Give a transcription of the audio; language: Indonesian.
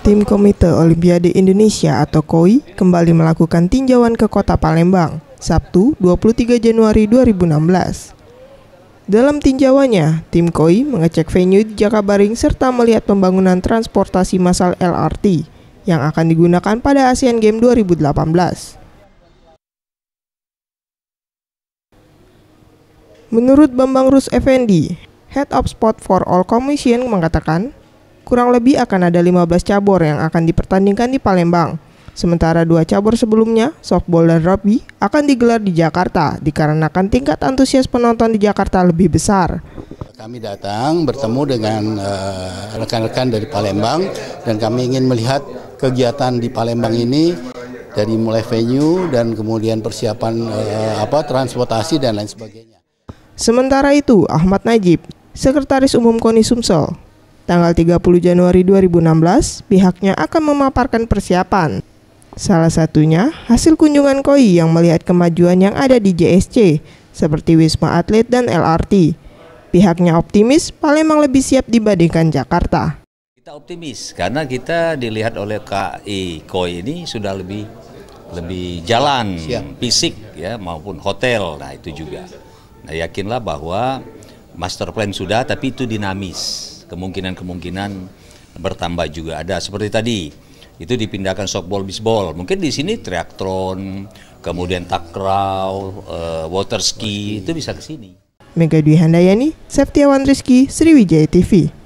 Tim Komite Olimpiade Indonesia atau KOI kembali melakukan tinjauan ke kota Palembang, Sabtu 23 Januari 2016. Dalam tinjauannya, tim KOI mengecek venue di Jakabaring serta melihat pembangunan transportasi massal LRT yang akan digunakan pada ASEAN Games 2018. Menurut Bambang Rus Effendi, Head of Sport for All Commission mengatakan, Kurang lebih akan ada 15 cabur yang akan dipertandingkan di Palembang. Sementara dua cabur sebelumnya, softball dan rugby, akan digelar di Jakarta dikarenakan tingkat antusias penonton di Jakarta lebih besar. Kami datang bertemu dengan eh, rekan-rekan uh, dari Palembang dan kami ingin melihat kegiatan di Palembang ini dari mulai venue dan kemudian persiapan uh, apa transportasi dan lain sebagainya. Sementara itu, Ahmad Najib, Sekretaris Umum Koni Sumsel, Tanggal 30 Januari 2016, pihaknya akan memaparkan persiapan. Salah satunya hasil kunjungan KOI yang melihat kemajuan yang ada di JSC, seperti Wisma Atlet dan LRT. Pihaknya optimis Palembang lebih siap dibandingkan Jakarta. Kita optimis karena kita dilihat oleh KI KOI ini sudah lebih lebih jalan siap. fisik ya maupun hotel. Nah, itu juga. Nah, yakinlah bahwa master plan sudah tapi itu dinamis kemungkinan-kemungkinan bertambah juga ada. Seperti tadi, itu dipindahkan softball, bisbol. Mungkin di sini triathlon, kemudian takraw, uh, water ski, itu bisa ke sini. Mega Dwi Handayani, Septiawan Rizky, Sriwijaya TV.